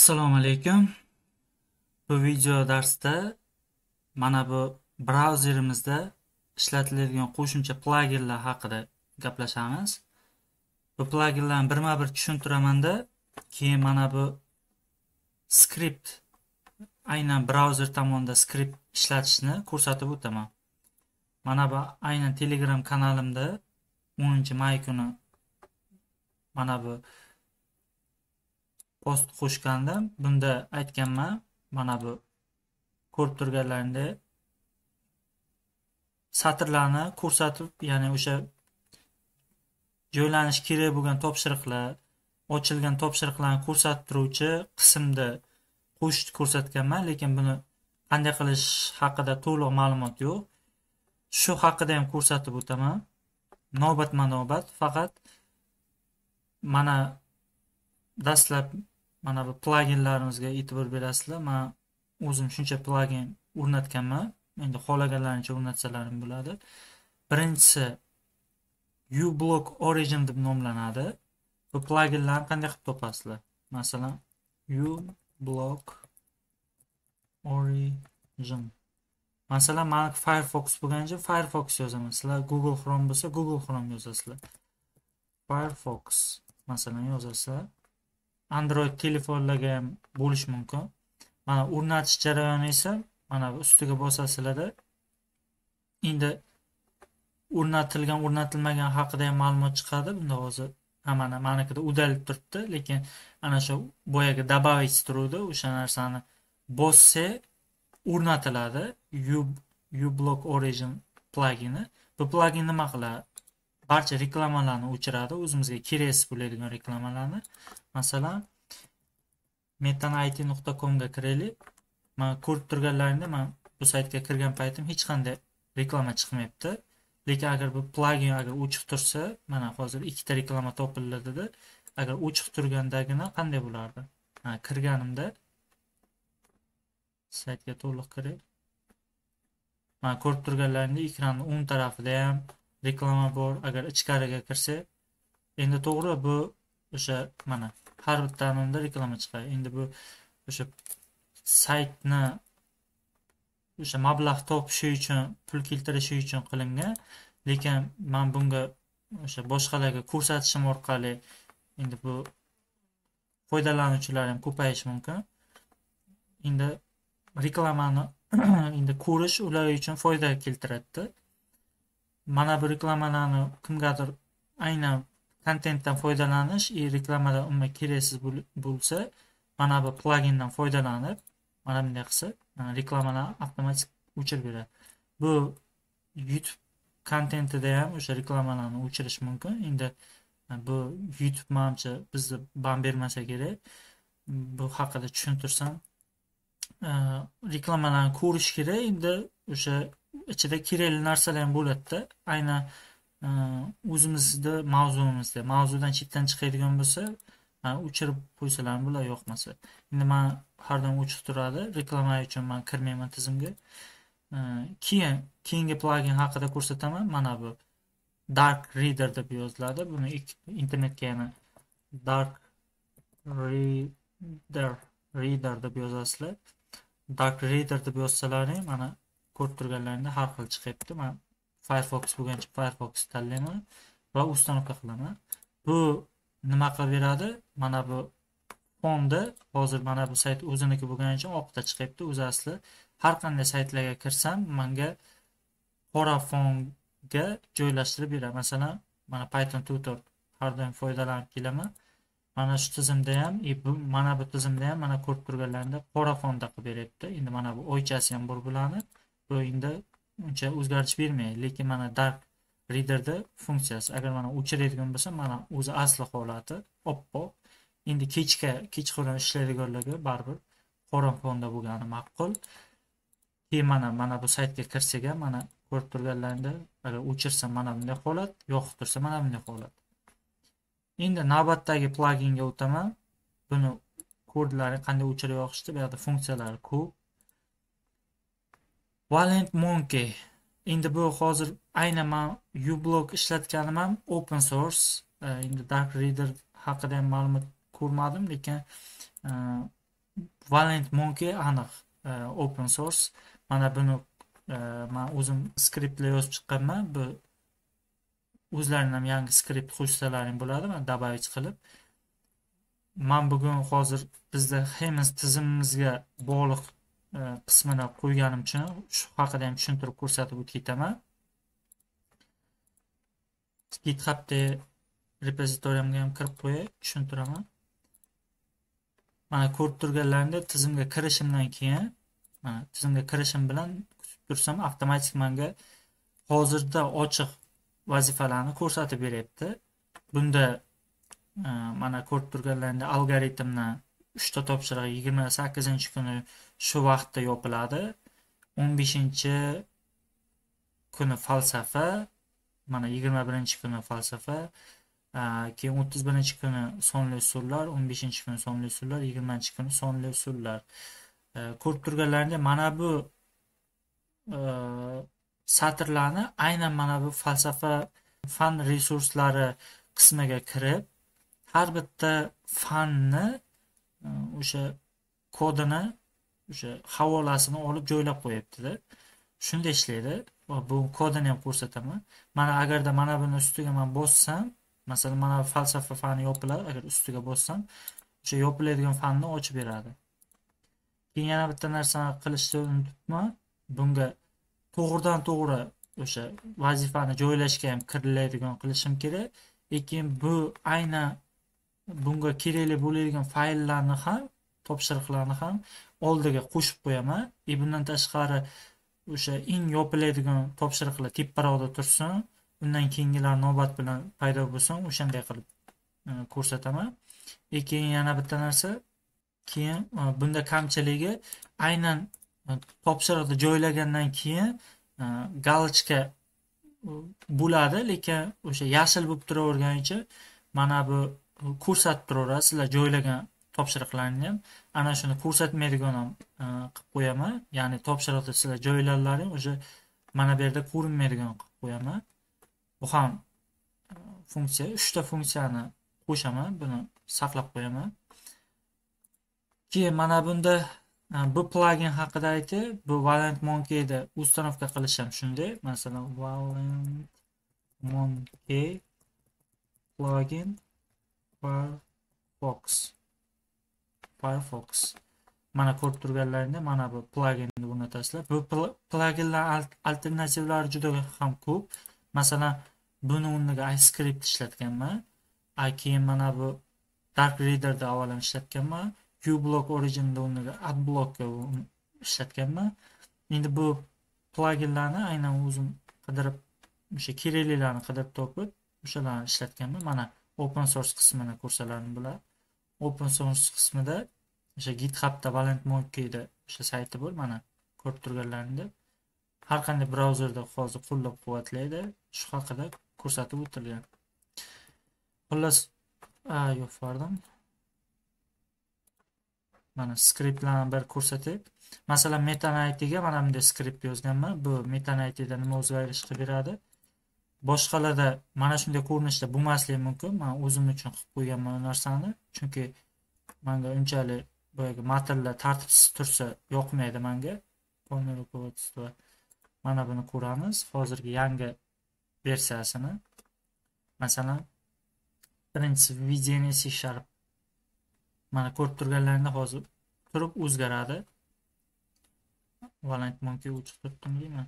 assalomu alaykum bu video darsda mana bu brauzerimizda ishlatiladigan qo'shimcha plaginlar haqida gaplashamiz bu plaginlarni birma bir tushuntiramanda keyin mana bu skript aynan brauzer tomonida skript ishlatishni ko'rsatib o'taman mana bu aynan telegram kanalimda 10 may kuni mana bu post qo'shganda bunda aytganman mana bu ko'rib turganlaringdek satrlarni ko'rsatib ya'ni o'sha joylanishi kerak bo'lgan topshiriqlar ochilgan topshiriqlarni ko'rsatib turuvchi qismda qo'shishni ko'rsatganman lekin buni qanday qilish haqida to'liq ma'lumot yo'q shu haqida ham ko'rsatib o'taman navbatma navbat faqat mana dastlab mana bu plaginlarimizga e'tibor berasizlar man o'zim shuncha plagin o'rnatganman endi xohlaganlaricha o'rnatsalar ham bo'ladi birinchisi uBlock origin deb nomlanadi bu plaginlarni qanday qilib topasizlar masalan uBlock origin masalan mani firefox uchun firefox yozaman sizlar google chrome bo'lsa google chrome yozasizlar firefox masalan yozasizlar android telefonlarga ham bo'lishi mumkin mana o'rnatish jarayoni esa mana bu ustiga bosasizlarda endi o'rnatilgan o'rnatilmagan haqida ham ma'lumot chiqadi bunda hozir mana manikida udalib turibdi lekin ana shu boyagi добавить turuvdi o'sha narsani bossa o'rnatiladi block origin plagini bu plagin nima qiladi barcha reklamalarni o'chiradi o'zimizga keraksiz bo'ladigan reklamalarni masalan metanit nuqta comga kiraylik ko'rib turganlaringda men bu saytga kirgan paytim hech qanday reklama chiqmayapti lekin agar bu plugin agar o'chiq tursa mana hozir ikkita reklama topildi dedi agar o'chiq turgandagina qanday bo'lardi ha kirganimda saytga to'liq kiray mana ko'rib turganlaringdek ekranning o'ng tarafida ham reklama bor agar ichkariga kirsak endi to'g'ri bu o'sha mana har bitta anonda reklama chiqadi endi bu o'sha saytni o'sha mablag' topishi uchun pul keltirishi uchun qilingan lekin man bunga o'sha boshqalarga ko'rsatishim orqali endi bu foydalanuvchilar ham ko'payishi mumkin endi reklamani endi ko'rish ular uchun foyda keltiradida mana bu reklamalarni kimgadir aynan kontentdan foydalanish и e, reklamalar umuman keraksiz bo'lsa mana bu plagindan foydalanib mana bunday qilsa reklamalarni avtomatik o'chirib beradi bu youtube kontentida ham o'sha reklamalarni o'chirish mumkin endi e, bu youtube manimcha bizni ban bermasa kerak bu haqida tushuntirsam e, reklamalarni ko'rish kerak endi o'sha ichida kerakli narsalar ham bo'ladida aynan o'zimizni mavzuimizda mavzudan chetdan chiqadigan bo'lsa o'chirib qo'ysalar bular yoqmasa endi man har doim o'chiq turadi reklama uchun man kirmayman tizimga keyin keyingi plagin haqida ko'rsataman mana bu dark reader deb yoziladi buni internetga yana dark reader reader deb yozasizlar dark reader deb yozsalaring mana ko'rib turganlaringda har xil chiqyapti man firefox bo'lgancha firefox tanlayman va установка qilaman bu nima qilib beradi mana bu fonda hozir mana bu sayt o'ziniki bo'lgani uchun oqda chiqyapti o'zi asli har qanday saytlarga kirsam manga qora fonga joylashtirib beradi masalan mana python tutor har doim foydalanib kelaman mana shu tizimda ham и e, mana bu tizimda ham mana ko'rib turganlarinda qora fonda qilib beryapti endi mana bu oychasi ham bor bularni bu endi uncha o'zgarish bermaydi lekin mana dark readerda funksiyasi agar mana o'chiradigan bo'lsa mana o'zi asli holati oppoq endi kechga kechqurun ishlaydiganlarga baribir qorin fonda bo'lgani ma'qul keyin mana mana bu saytga kirsak ham mana ko'rib turganlaringda o'chirsa mana bunday holat yoqib tursa mana bunday holat endi navbatdagi pluginga o'taman buni kodlari qanday o'chirib yoqishdi bu yoqda funksiyalari ko'p Valent Monkey. Endi bu hozir aynan man uBlock ishlatganim ham open source. E, endi Dark Reader haqida ham ma'lumot ko'rmadim, lekin e, Valent Monkey aniq e, open source. Mana buni man o'zim skriptlar yozib chiqqanman. Bu o'zlarini ham yangi skript qo'shsalaring bo'ladi, men добавить qilib. man bugun hozir bizda hemis tizimimizga bog'liq Э, qismini qo'yganim uchun shu haqida ham tushuntirib ko'rsatib o'tib ketaman githubda repozitoriyamga ham kirib qo'yay tushuntiraman mana ko'rib turganlaringizdek tizimga kirishimdan keyin mana tizimga kirishim bilan kutib tursam avtomatik manga hozirda ochiq vazifalarni ko'rsatib beryapti bunda e, mana ko'rib turganlaringdek algoritmni uchta topshiriq yigirma sakkizinchi kuni shu vaqtda yopiladi o'n beshinchi kuni falsafa mana yigirma birinchi kuni falsafa keyin o'ttiz birinchi kuni sonli usullar o'n beshinchi kuni sonli usullar yigirmanchi kuni sonli usullar e, ko'rib turganlaringdek mana bu e, satrlarni aynan mana bu falsafa fan resurslari qismiga kirib har bitta fanni e, o'sha kodini o'sha havolasini olib joylab qo'yibdida shunda ishlaydi bu kodini ham ko'rsataman mana agarda mana buni ustiga man bossam masalan mana bu falsafa fani yopiladi agar ustiga bossam o'sha yopiladigan fanni ochib beradi keyin yana bitta narsani qilishni unutibman bunga to'g'ridan to'g'ri o'sha vazifani joylashga ham kiriladigan qilishim kerak lekin bu aynan bunga kerakli bo'ladigan fayllarni ham topshiriqlarni ham oldiga qo'shib qo'yaman и e, bundan tashqari o'sha eng yopiladigan topshiriqlar teparoqda tursin undan keyingilar navbat bilan paydo bo'lsin o'shanday qilib e, ko'rsataman и e, keyin yana bitta narsa keyin bunda kamchiligi aynan topshiriqni joylagandan keyin galochka bo'ladi lekin o'sha yashil bo'lib turaverganicha mana bu ko'rsatib turaveradi sizlar joylagan topshiriqlarni ham ana shuni ko'rsatmaydigan ham e, qilib qo'yaman ya'ni topshiriqni sizlar joylarlaring уже mana bu yerda ko'rinmaydigan qilib qo'yaman bu ham e, funksiya uchta funksiyani qo'shaman buni saqlab qo'yaman keyin mana bunda e, bu plagin haqida aytib bu valent monkeyni установка qilish ham shunday masalan valent monkey plugin fox firefox mana ko'rib turganlaringda mana bu plaginni o'rnatasizlar bu pluginlar alternativlari juda ham ko'p masalan buni o'rniga iscript ishlatganman keyin mana bu dark readerda avvalan ishlatganman qblock originni o'rniga Adblock ishlatganman endi bu pluginlarni aynan o'zim qidirib o'sha kerakliklarni qidirib topib o'shalarni ishlatganman mana open source qismini ko'rsalarni bular open source qismida o'sha githubda valent monkeyda o'sha sayti bor mana ko'rib turganlaringdek har qanday brauzerda hozir qo'llab quvvatlaydi shu haqida ko'rsatib o'tilgan xullas yo'q pardon mana skriptlarni bir ko'rsatay masalan metanaytga mana bunday skript yozganman bu metanaytda nima o'zgarish qilib beradi boshqalarda mana shunday ko'rinishda bo'lmasligi mumkin man o'zim uchun qilib qo'ygan bu narsani chunki manga unchalik boyagi matnlar tartibsiz tursa yoqmaydi manga mana buni ko'ramiz hozirgi yangi versiyasini masalan birinchisi введение c sharp mana ko'rib turganlaringda hozir turib o'zgaradi valant monkey o'chib turibdimi deyman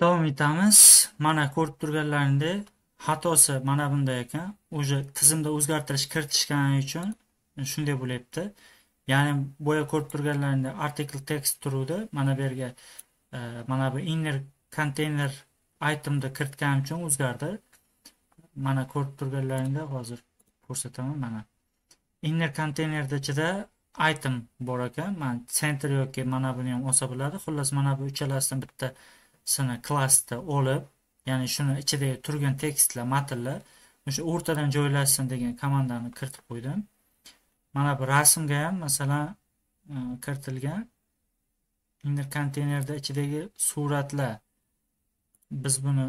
davom etamiz mana ko'rib turganlaringdek xatosi mana bunday ekan уже tizimda o'zgartirish kiritishgani uchun shunday bo'lyapti ya'ni boya ko'rib turganlaringdek article text turuvdi mana bu yerga e, mana bu inner container itemni kiritganim uchun o'zgardi mana ko'rib turganlaringda hozir ko'rsataman mana inner konteynerni ichida item bor ekan mana center yoki mana buni ham olsa bo'ladi xullas mana bu uchalasidan bitta sini klassni olib ya'ni shuni ichidagi turgan tekstlar matnlar o'sha o'rtadan joylashsin degan komandani kiritib qo'ydim mana bu rasmga ham masalan e, kiritilgan endi konteynerda ichidagi suratlar biz buni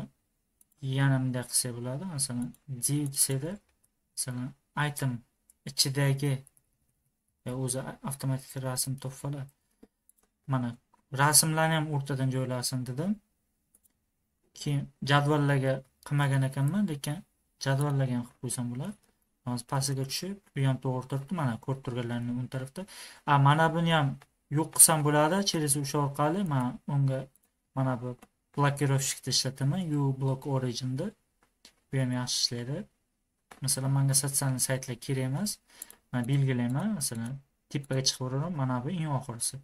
yana bunday qilsak bo'ladi masalan d desada masalan item ichidagi o'zi avtomatik rasm to'p mana rasmlarni ham o'rtadan joylasin dedim keyin jadvallarga qilmagan ekanman lekin jadvallarga ham qilib qo'ysam bo'ladi hozir pastiga tushib u ham to'g'ri turibdi mana ko'rib turganlarni o'ng tarafda a mana buni ham yo'q qilsam bo'ladi через o'sha orqali man unga mana bu blokirovщикni ishlataman u block originda bu ham yaxshi ishlaydi masalan manga sotsialniy saytlar kerak emas man belgilayman masalan tepaga chiqib mana bu eng oxirgisi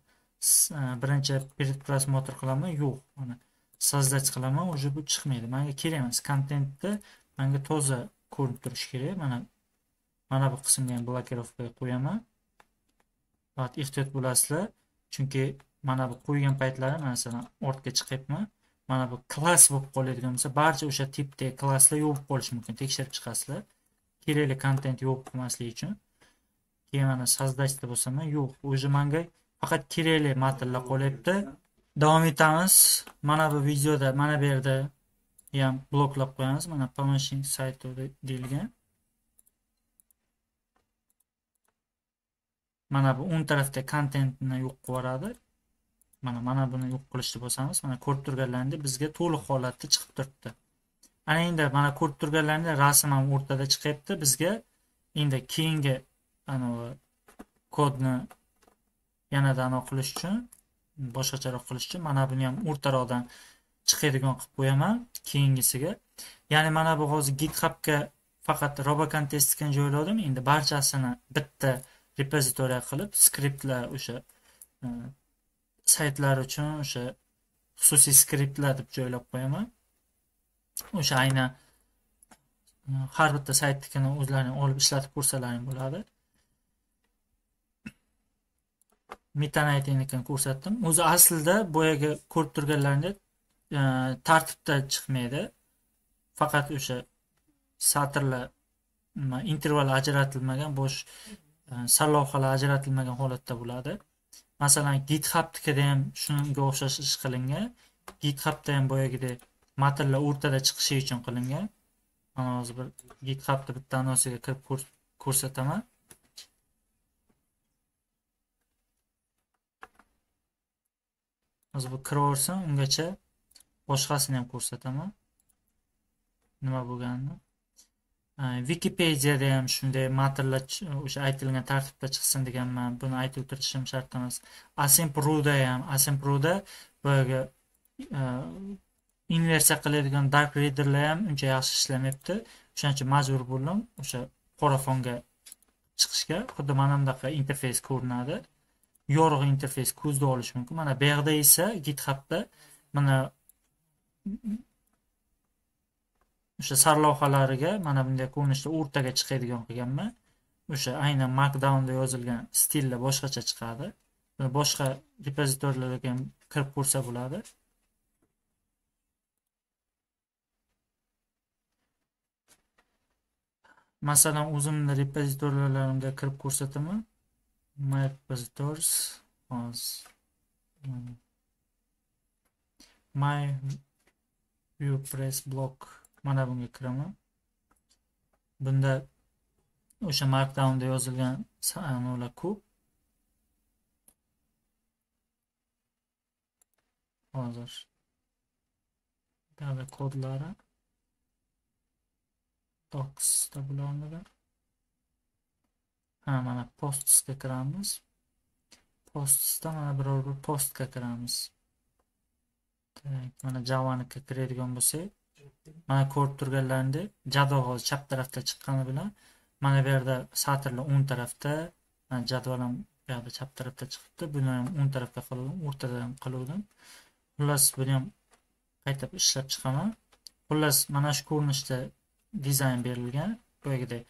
e, birinchi перед просмотр qilaman yo'q mana создать qilaman уже bu chiqmaydi manga kerak emas kontentni manga toza ko'rinib turishi kerak mana mana bu qismni ham blokirovka qo'yaman faqat ehtiyot bo'lasizlar chunki mana bu qo'ygan paytlari masalan ortga chiqyapman mana bu klass bo'lib qoladigan bo'lsa barcha o'sha tipdagi klasslar yo'q bo'lib qolishi mumkin tekshirib chiqasizlar kerakli kontent yo'q bo'lib qolmasligi uchun keyin mana создатьda bo'lsa man yo'q уже manga faqat kerakli matnlar qolyapti davom etamiz mana bu videoda mana bu yerda ham bloklab qo'yamiz mana помощник sayti deyilgan mana bu o'ng tarafda kontentni yo'q qilib yuboradi mana mana buni yo'q qilishni bosamiz mana ko'rib turganlaringdek bizga to'liq holatda chiqib turibdi ana endi mana ko'rib turganlaringdek rasm ham o'rtada chiqyapti bizga endi keyingi anavi kodni yanada anavi qilish uchun boshqacharoq qilish uchun mana buni ham o'rtaroqdan chiqadigan qilib qo'yaman keyingisiga ya'ni mana bu hozir githubga faqat robocontestni joyladim endi barchasini bitta repozitoriya qilib skriptlar o'sha e, saytlar uchun o'sha xususiy skriptlar deb joylab qo'yaman o'sha aynan e, har bitta saytnikini o'zlarini olib ishlatib ko'rsalaring bo'ladi metanay tenglikini ko'rsatdim o'zi aslida boyagi ko'rib turganlaringdek tartibda chiqmaydi faqat o'sha satrlar interval ajratilmagan bo'sh e, sarlavhalar ajratilmagan holatda bo'ladi masalan githubnikida ham shunga o'xshash ish qilingan githubda ham boyagidek matnlar o'rtada chiqishi uchun qilingan hozir bir githubni bitta anosiga kirib ko'rsataman hozir bu kiraversam ungacha boshqasini ham ko'rsataman nima bo'lganini wikipediyada ham shunday matnlar o'sha aytilgan tartibda chiqsin deganman buni aytib o'tirishim shart emas asimproda ham asimproda boyagi e, inversiya qiladigan dark readerlar ham uncha yaxshi ishlamayapti o'shaning uchun majbur bo'ldim o'sha qora fonga chiqishga xuddi mana bunaqa interfeys ko'rinadi yorug' interfeys ko'zda olish mumkin mana bu yoqda esa githubda mana o'sha sarlavhalariga mana bunday ko'rinishda o'rtaga chiqadigan qilganman o'sha aynan markdownda yozilgan stilda boshqacha chiqadi boshqa repozitorlarga ham kirib ko'rsa bo'ladi masalan o'zimni repozitoriyalarimga kirib ko'rsataman repositories was um, my WordPress blog mana bunga kiraman bunda o'sha markdownda yozilgan sanolar ko'p hozir kodlari docsda bularnilar ha mana postsga kiramiz postsda mana biror bir postga kiramiz demak mana javanikka kiradigan bo'lsak mana ko'rib turganlaringdek jadval hozir chap tarafda chiqqani bilan mana bu yerda satrlar o'ng tarafda jadval ham yoqda chap tarafda chiqibdi buni ham o'ng tarafga qiluvdim o'rtada ham qiluvdim xullas buni ham qayta ishlab chiqaman xullas mana shu ko'rinishda dizayn berilgan boyagidek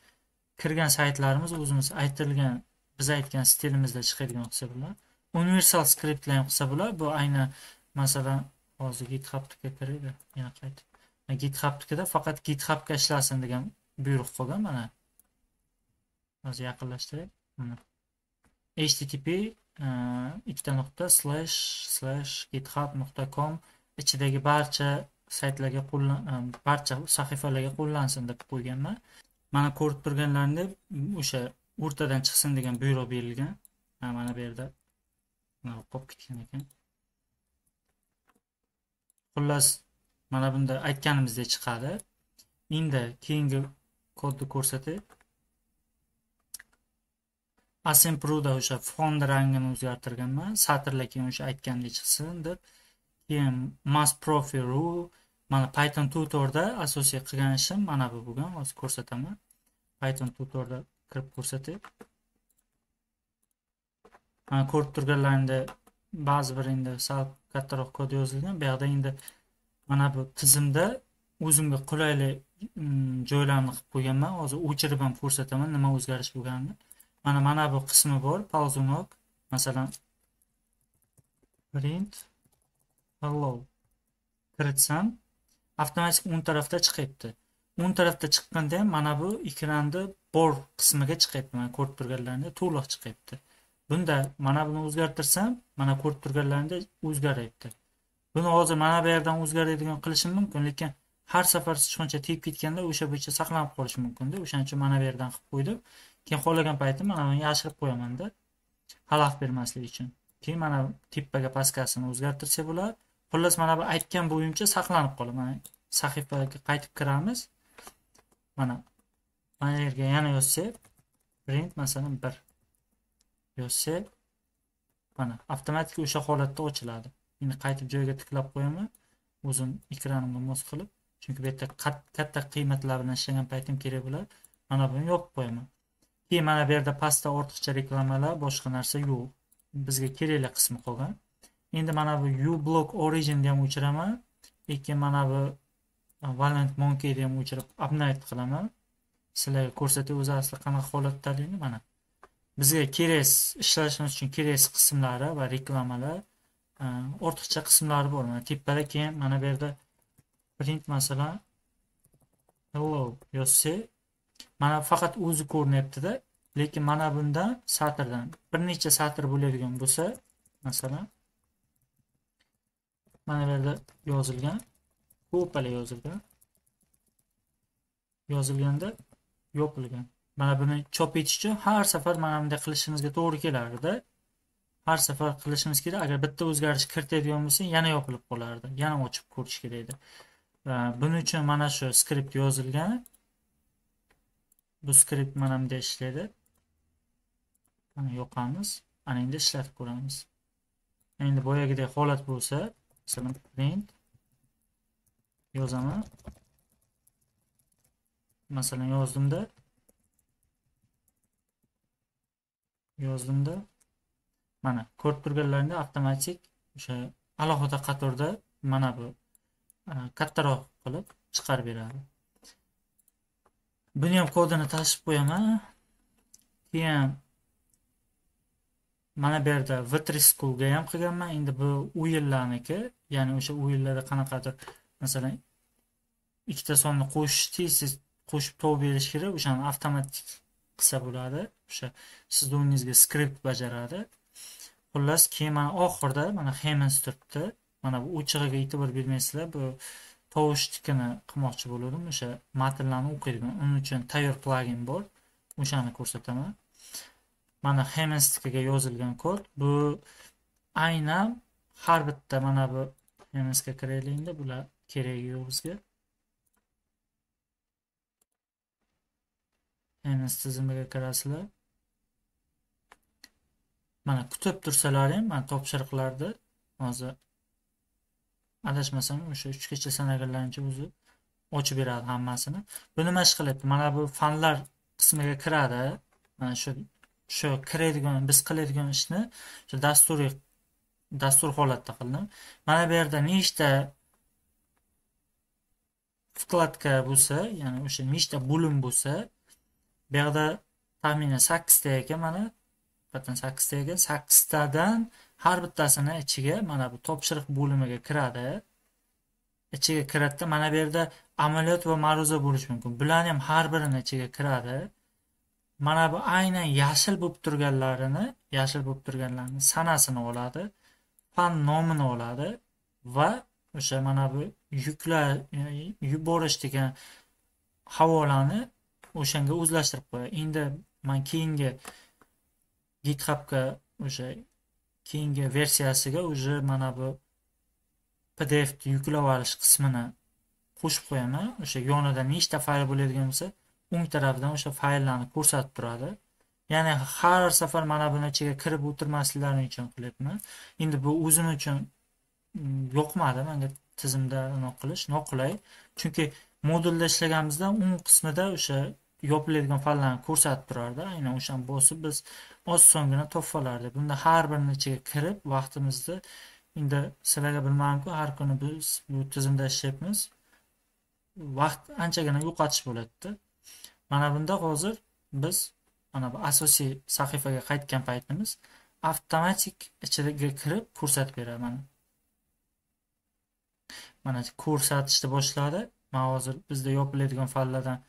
kirgan saytlarimiz o'zimiz aytilgan biz aytgan stilimizda chiqadigan bo'lsa bular universal skriptlar qilsa bular bu aynan masalan hozir githubnikiga kiraylik yana qaytib githubnikida faqat githubga ishlasin degan buyruq qolgan mana hozir yaqinlashtiray mana http e, ikkita nuqta slash slash github nuqta com ichidagi barcha saytlarga qo'llan e, barcha sahifalarga qo'llansin deb qo'yganman mana ko'rib turganlaringizdek o'sha o'rtadan chiqsin degan buyruq berilgan mana bu yerda qolib ketgan ekan xullas mana bunda aytganimizdek chiqadi endi keyingi kodni ko'rsatay asempruda o'sha fond rangini o'zgartirganman satrlar keyin o'sha aytgandek chiqsin deb keyin mass profi rule mana python tutorda asosiy qilgan ishim mana bu bo'lgan hozir ko'rsataman python tutorda kirib ko'rsatib mana ko'rib turganlar ba'zi bir endi sal kattaroq kod yozilgan bu yoqda endi mana bu tizimda o'zimga qulayli mm, joylarni qilib qo'yganman hozir o'chirib ham ko'rsataman nima o'zgarish bo'lganini mana mana bu qismi bor ползунок masalan print hello kiritsam avtomatik o'ng tarafda chiqyapti o'ng tarafda chiqqanda ham mana bu ekranni bor qismiga chiqyapti mana ko'rib turganlaringdek to'liq chiqyapti bunda mana buni o'zgartirsam mana ko'rib turganlaringdek o'zgaryapti buni hozir mana bu yerdan o'zgaradigan qilishim mumkin lekin har safar sichqoncha tegib ketganda o'sha bo'yicha saqlanib qolishi mumkinda o'shaning uchun mana bu yerdan qilib qo'ydim keyin xohlagan paytim mana buni yashirib qo'yamanda xalaqit bermaslik uchun keyin mana tepaga pastkasini o'zgartirsa bo'ladi xullas mana bu aytgan bo'yicha saqlanib qoldi mana sahifaga qaytib kiramiz mana mana yerga yana yozsak print masalan bir yozsak mana avtomatik o'sha holatda ochiladi endi qaytib joyiga tiklab qo'yaman o'zim ekranimga mos qilib chunki bu yerda katta qiymatlar bilan ishlagan paytim kerak bo'ladi mana buni yopib qo'yaman keyin mana bu yerda pastda ortiqcha reklamalar boshqa narsa yo'q bizga kerakli qismi qolgan endi mana bu u block origin ham o'chiraman lekin mana bu uh, valent monkeyni ham o'chirib update qilaman sizlarga ko'rsatib o'zi asli qanaqa holatdaligini mana bizga kerak ishlashimiz uchun kerak qismlari va reklamalar uh, ortiqcha qismlari bor mana tepada keyin mana bu yerda print masalan hello yozsa mana faqat o'zi ko'rinyaptida lekin mana bundan satrdan bir necha satr bo'ladigan bo'lsa masalan mana bu yerda yozilgan ko'pala yozilgan yozilganda yopilgan mana buni chop etish uchun har safar mana bunday qilishimizga to'g'ri kelardi har safar qilishimiz kerak agar bitta o'zgarish kiritadigan bo'lsa yana yopilib qolardi yana ochib ko'rish kerak edi buning uchun mana shu skript yozilgan bu skript mana bunday ishlaydi yoqamiz ana endi ishlatib ko'ramiz endi boyagidek holat bo'lsa Seven print yozaman. E Masalan yozdimda. Yozdimda. Mana ko'rib turganlarinda avtomatik o'sha alohida qatorda mana bu e, kattaroq qilib chiqarib beradi. Buni ham kodini tashib qo'yaman. Keyin mana bu yerda vitriskuga ham qilganman endi bu u yillarniki ya'ni o'sha u yillarda qanaqadir masalan ikkita sonni qo'shish tez qo'shib topib berish kerak o'shani avtomatik qilsa bo'ladi o'sha sizni o'rningizga skript bajaradi xullas keyin mana oxirida mana hemens turibdi mana bu o'chig'iga e'tibor bermaysizlar bu tovushnikini qilmoqchi bo'lgandim o'sha matnlarni o'qiydigan uning uchun tayyor plagin bor o'shani ko'rsataman mana hemistikaga yozilgan kod bu aynan har bitta mana bu hemiska kiraylik endi bular keragi yo'q bizga hemis tizimiga kirasizlar mana kutib tursalar ham mana topshiriqlarda hozir adashmasam o'sha uchgacha sanaganlarcha o'zi ochib beradi hammasini bu nima ish qilyapti mana bu fanlar qismiga kiradi mana shu shu kiradigan biz qiladigan ishni shu dasturiy dastur holatda qildim mana bu yerda nechta вкладка bo'lsa ya'ni o'sha nechta bo'lim bo'lsa bu yerda taxminan sakkizta ekan mana taxminatan sakkizta ekan sakkiztadan har bittasini ichiga mana bu topshiriq bo'limiga kiradi ichiga kiradida mana bu yerda amaliyot va ma'ruza bo'lishi mumkin bularni ham har birini ichiga kiradi mana bu aynan yashil bo'lib turganlarini yashil bo'lib turganlarni sanasini oladi fan nomini oladi va o'sha mana bu yukla yuborish degan havolani o'shanga o'zlashtirib qo'yadi endi man keyingi githubga o'sha keyingi versiyasiga уже mana bu pdf yuklab olish qismini qo'shib qo'yaman o'sha yonida nechta fayl bo'ladigan bo'lsa o'ng tarafidan o'sha fayllarni ko'rsatib turadi ya'ni har safar mana buni ichiga kirib o'tirmasliklari uchun qilyapman endi bu o'zim uchun mm, yoqmadi manga tizimda unaqa qilish noqulay chunki modulda ishlaganimizda o'ng qismida o'sha yopiladigan fanlarni ko'rsatib turardi aynan o'shani bosib biz oz so'ngina edik bunda har birini ichiga kirib vaqtimizni endi sizlarga bilmadimku har kuni biz bu tizimda ishlayapmiz vaqt anchagina yo'qotish bo'ladida mana bunda hozir biz mana bu asosiy sahifaga qaytgan paytimiz avtomatik ichiga kirib ko'rsatib beradi mana mana ko'rsatishni boshladi man hozir bizda yopiladigan fanlardan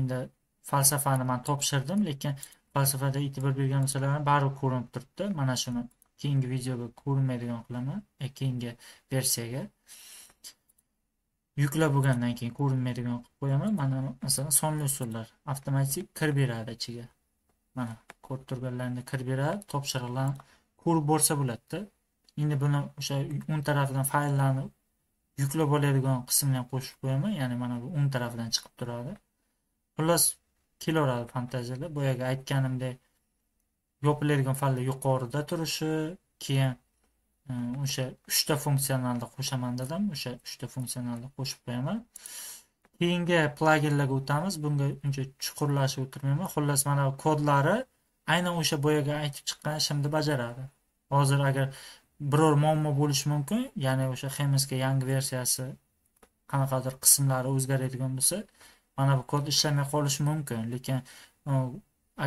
endi falsafani man topshirdim lekin falsafada e'tibor bergan masalalarni baribir ko'rinib turibdi mana shuni keyingi videoga ko'rinmaydigan qilaman e, keyingi versiyaga yuklab bo'lgandan keyin ko'rinmaydigan qilib qo'yaman mana masalan sonli usullar avtomatik kirib beradi ichiga mana ko'rib turganlarni kirib beradi topshiriqlarni ko'rib borsa bo'ladida endi buni o'sha o'ng tarafidan fayllarni yuklab oladigan qismni ham qo'shib qo'yaman ya'ni mana bu o'ng tarafidan chiqib turadi xullas kelaveradi fantaziyalar boyagi aytganimdek yopiladigan fanlar yuqorida turishi keyin o'sha uchta funksionalni qo'shaman dedim o'sha uchta funksionalni qo'shib qo'yaman keyingi plaginlarga o'tamiz bunga uncha chuqurlashib o'tirmayman xullas mana bu kodlari aynan o'sha boyaga aytib chiqqan ishimni bajaradi hozir agar biror muammo bo'lishi mumkin ya'ni o'sha hemsga yangi versiyasi qanaqadir qismlari o'zgaradigan bo'lsa mana bu kod ishlamay qolishi mumkin lekin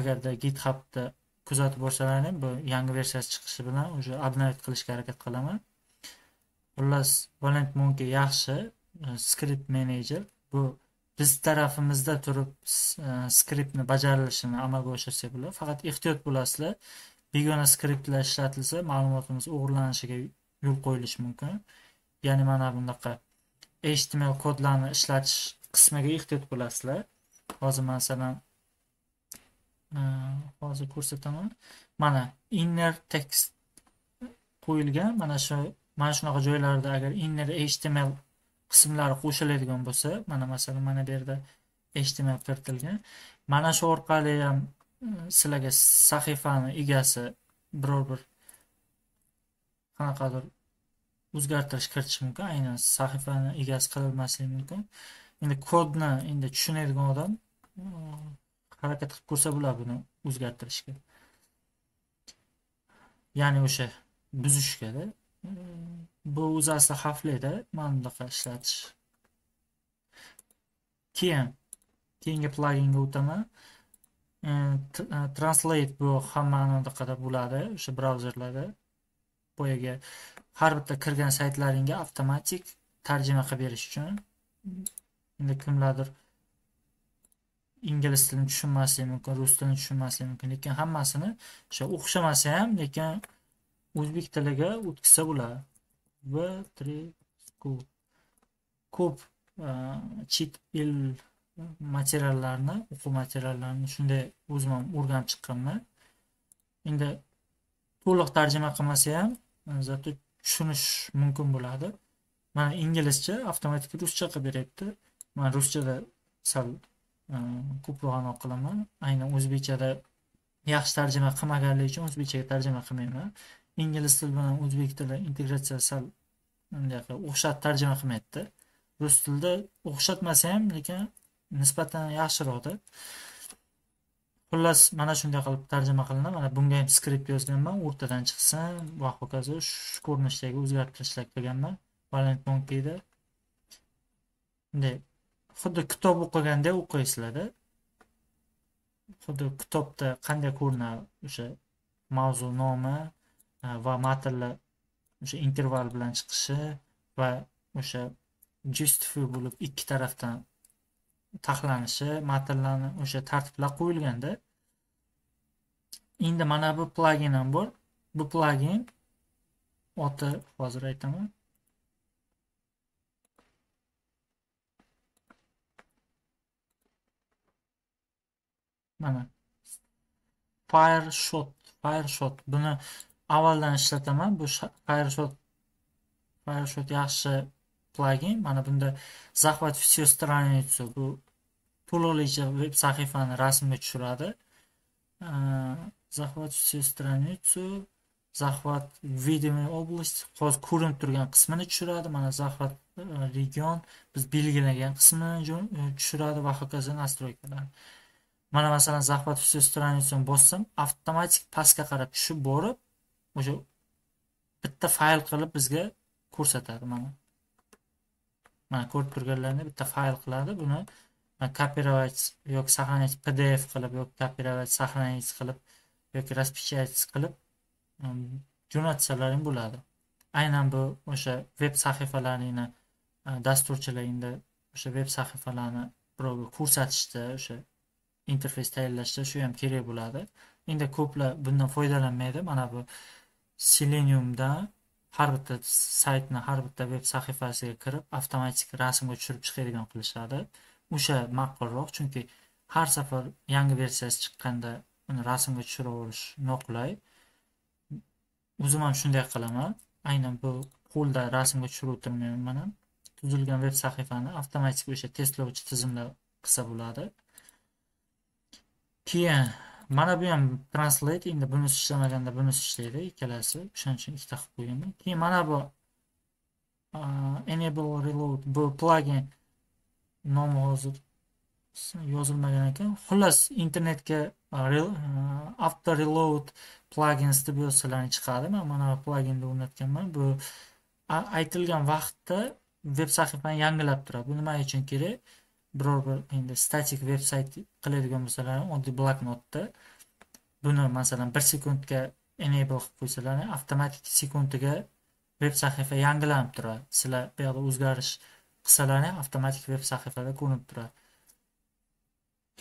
agarda githubda kuzatib borsalar ham bu yangi versiyasi chiqishi bilan уже обновить qilishga harakat qilaman xullas valent monkey yaxshi e, script manager bu biz tarafimizda turib e, skriptni bajarilishini amalga oshirsak bo'ladi faqat ehtiyot bo'lasizlar begona skriptlar ishlatilsa ma'lumotimiz o'g'irlanishiga yo'l qo'yilishi mumkin ya'ni mana bunaqa html kodlarni ishlatish qismiga ehtiyot bo'lasizlar hozir masalan hozir ko'rsataman mana inner text qo'yilgan mana shu mana shunaqa joylarda agar inner html qismlari qo'shiladigan bo'lsa mana masalan mana bu yerda html kiritilgan mana shu orqali ham e, sizlarga sahifani egasi biror bir qanaqadir o'zgartirish kiritish mumkin aynan sahifani egasi qilolmasligi mumkin endi kodni endi tushunadigan odam e, harakat qilib ko'rsa bo'ladi buni o'zgartirishga ya'ni o'sha buzishgada e, bu o'zi aslida xavflida mana bunaqa ishlatish keyin keyingi pluginga o'taman e, e, translate bu hammani anaqada bo'ladi o'sha brauzerlarda boyagi har bitta kirgan saytlaringga avtomatik tarjima qilib berish uchun endi kimlardir ingliz tilini tushunmasligi mumkin rus tilini tushunmasligi mumkin lekin hammasini o'sha o'xshamasa ham lekin o'zbek tiliga o'tkazsa bo'ladi va ko'p e, chet el materiallarni o'quv materiallarini shunday o'zim ham o'rganib chiqqanman endi to'liq tarjima qilmasa ham e, zato tushunish mumkin bo'ladi mana inglizcha avtomatik ruscha qilib beryapti man ruschada sal ko'proq anaqa qilaman aynan o'zbekchada yaxshi tarjima qilmaganligi uchun o'zbekchaga tarjima qilmayman ingliz tili bilan o'zbek tili integratsiyasi sal bunaqa o'xshat tarjima qilmayapti rus tilida o'xshatmasa ham lekin nisbatan yaxshiroqda xullas mana shunday qilib tarjima qilinadi mana bunga ham skript yozganman o'rtadan chiqsin va hokazo shu ko'rinishdagi o'zgartirishlar qilganman baland monkeyda bunday xuddi kitob o'qiganday o'qiysizlarda xuddi kitobda qanday ko'rinadi o'sha mavzu nomi e, va matnlar o'sha interval bilan chiqishi va o'sha justify bo'lib ikki tarafdan tahlanishi matnlarni o'sha tartiblab qo'yilganda endi mana bu plagin ham bor bu plagin oti hozir aytaman mana fire shot fire shot buni avvaldan ishlataman bu fire shot fire shot yaxshi plugin mana bunda захват всю страницу bu to'liqligicha veb sahifani rasmga tushiradi захват всю страницу захват видимый области hozir ko'rinib turgan qismini tushiradi mana захват region biz belgilagan qismini e, tushiradi va hokazo настройкалар mana masalan захват всю страницу bossam avtomatik pastga qarab tushib borib o'sha bitta fayl qilib bizga ko'rsatadi mana mana ko'rib turganlaringdek bitta fayl qiladi buni kopировать yoki сохранять pdf qilib yoki kopировать сохранить qilib yoki распечатать qilib mm, jo'natsalaring bo'ladi aynan bu o'sha veb sahifalaringni dasturchilaringda o'sha veb sahifalarni birovga ko'rsatishda o'sha interfeys tayyorlashda shu ham kerak bo'ladi endi ko'plar bundan foydalanmaydi mana bu seleniumdan har bitta saytni har bitta veb sahifasiga kirib avtomatik rasmga tushirib chiqadigan qilishadi o'sha ma'qulroq chunki har safar yangi versiyasi chiqqanda uni rasmga tushiraverish noqulay o'zim ham shunday qilaman aynan bu qo'lda rasmga tushirib o'tirmayman tuzilgan veb sahifani avtomatik o'sha testlovchi tizimlar qilsa bo'ladi keyin mana bu ham translate endi bunisi ishlamaganda bunisi ishlaydi ikkalasi o'shaning uchun ikkita qilib qo'yganman keyin mana bu enable reload bu plugin nomi hozir yozilmagan ekan xullas internetga after reload plugins deb yozsalar chiqadi man mana bu pluginni o'rnatganman bu aytilgan vaqtda veb sahifani yangilab turadi bu nima uchun kerak biror bir endi statik veb sayt qiladigan bo'lsalar oddiy bloknotda buni masalan bir sekundga enable qilib qo'ysalar avtomatik sekundiga veb sahifa yangilanib turadi sizlar bu yoqda o'zgarish qilsalar ham avtomatik veb sahifada ko'rinib turadi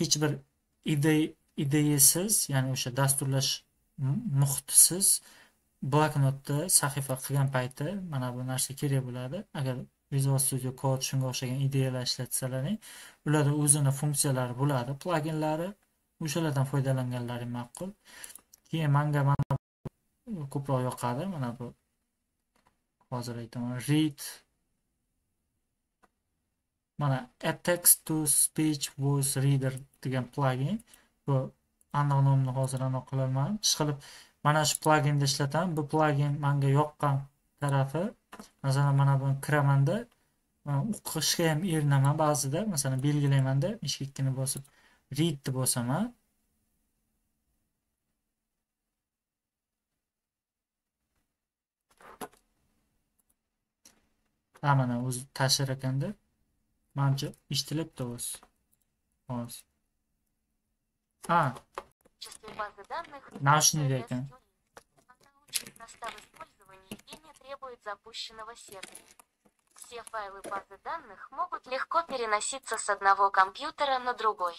hech bir ideyasiz ya'ni o'sha dasturlash muhitisiz bloknotda sahifa qilgan payti mana bu narsa kerak bo'ladi agar Visual Studio Code shunga o'xshagan ideyalar ishlatsalaring ularda o'zini funksiyalari bo'ladi pluginlari o'shalardan foydalanganlaring ma'qul keyin manga mana ko'proq yoqadi mana bu hozir aytaman read mana a text to speech voice reader degan plugin bu aniq nomini hozir aniq qilolmadim ishqilib mana shu pluginni ishlataman bu plugin manga yoqqan tarafi masalan mana buni kiramanda o'qishga ham erinaman ba'zida masalan belgilaymanda eshikkini bosib readni bosaman ha mana o'zi tashir ekanda manimcha eshitilyapti ovoz ovoz ha naushnikda ekan требует запущенного сервера. Все файлы базы данных могут легко переноситься с одного компьютера на другой.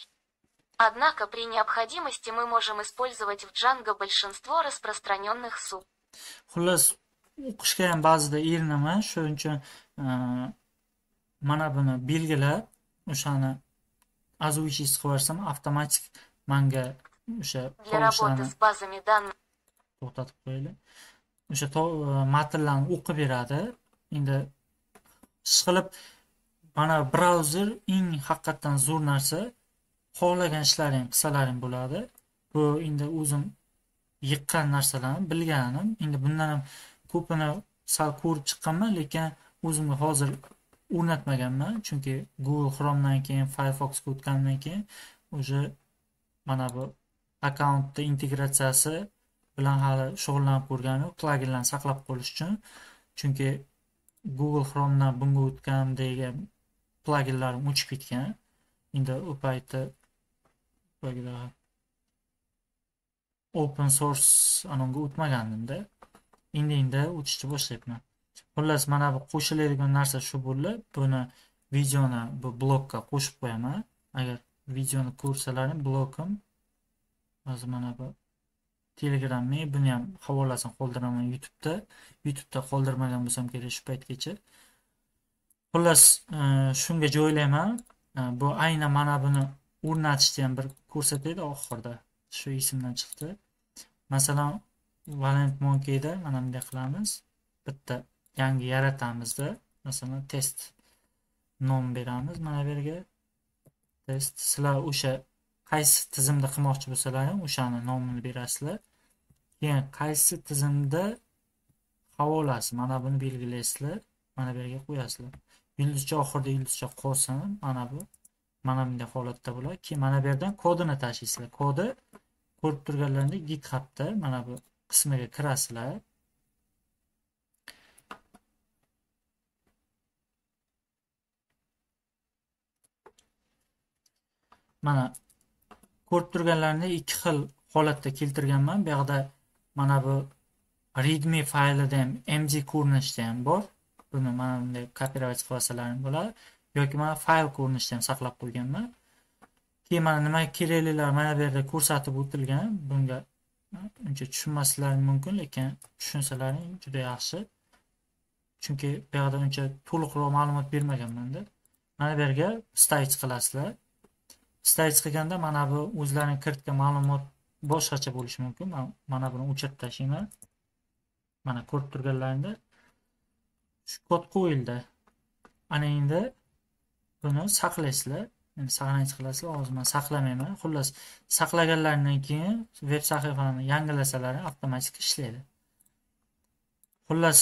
Однако при необходимости мы можем использовать в Django большинство распространенных суб. xullas o'qishga ham ba'zida erinama shuning uchun mana buni belgilab o'shani ozuvchisi qilib yuborsam avtomatik manga o'sha to'xtatib qo'yaylik o'sha e, matnlarni o'qib beradi endi ishqilib mana brauzer eng haqiqatdan zo'r narsa xohlagan ishlaring qilsalaring bo'ladi bu endi o'zim yiqqan narsalarni bilganim endi bundan ham ko'pini sal ko'rib chiqqanman lekin o'zimni hozir o'rnatmaganman chunki google chromedan keyin firefoxga o'tganimdan keyin уже mana bu akkauntni integratsiyasi bilan hali shug'ullanib ko'rganim yo'q plaginlarni saqlab qolish uchun chunki google chromedan bunga o'tgandagi plaginlarim o'chib ketgan endi u paytda open source anavga o'tmagandimda endi endi o'tishni boshlayapman xullas mana bu qo'shiladigan narsa shu bo'ldi buni videoni bu blokka qo'shib qo'yaman agar videoni ko'rsalaring blokim hozir mana bu telegramni buni ham havolasini qoldiraman youtubeda youtubeda qoldirmagan bo'lsam kerak shu paytgacha xullas e, shunga joylayman e, bu aynan mana buni o'rnatishni ham bir ko'rsatadi oxirida shu esimdan chiqdi masalan valent monkeyda mana bunday qilamiz bitta yangi yaratamizda masalan test nom beramiz mana bu yerga test sizlar o'sha qaysi tizimda qilmoqchi bo'lsalar ham o'shani nomini berasizlar keyin qaysi tizimda havolasi mana buni belgilaysizlar mana bu yerga qo'yasizlar yulduzcha oxirida yulduzcha qolsin mana bu mana bunday holatda bo'ladi keyin mana bu yerdan kodini tashlaysizlar kodi ko'rib turganlaringizdek githubda mana bu qismiga kirasizlar mana ko'rib turganlarni ikki xil holatda keltirganman bu yoqda mana bu readme faylida ham mg ko'rinishda ham bor buni mana bunday qilsalar ham bo'ladi yoki mana fayl ko'rinishida ham saqlab qo'yganman keyin mana nima kerakliglar mana bu yerda ko'rsatib o'tilgan bunga uncha tushunmasliklaring mumkin lekin tushunsalaring juda yaxshi chunki bu yoqda uncha to'liqroq ma'lumot bermaganmanda mana bu yerga stage qilasizlar stayl chiqganda mana bu o'zlarini kiritgan ma'lumot boshqacha bo'lishi mumkin mana buni o'chirib tashlayman mana ko'rib turganlaringda shu kod qo'yildi ana endi buni saqlaysizlar endi saqlanish qilasizlar hozir man saqlamayman xullas saqlaganlaridan keyin veb sahifani yangilasalar avtomatik ishlaydi xullas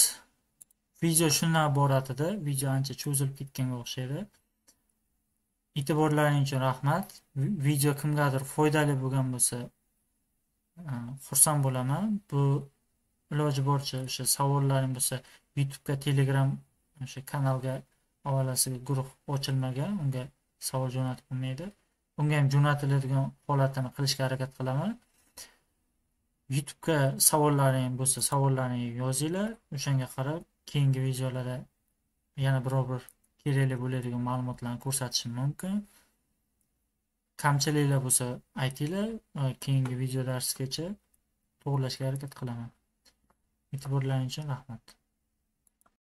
video shundan iborat edi video ancha cho'zilib ketganga o'xshaydi e'tiborlaringiz uchun rahmat video kimgadir foydali bo'lgan bo'lsa e, xursand bo'laman bu iloji boricha o'sha savollaring bo'lsa youtubega telegram o'sha kanalga avvalasiga guruh ochilmagan unga savol jo'natib bo'lmaydi unga ham jo'natiladigan holatini qilishga harakat qilaman youtubega savollaring bo'lsa savollaringni yozinglar o'shanga qarab keyingi videolarda yana biror bir kerakli bo'ladigan ma'lumotlarni ko'rsatishim mumkin kamchiliklar bo'lsa aytinglar keyingi video darsigacha to'g'irlashga harakat qilaman e'tiborlaringiz uchun rahmat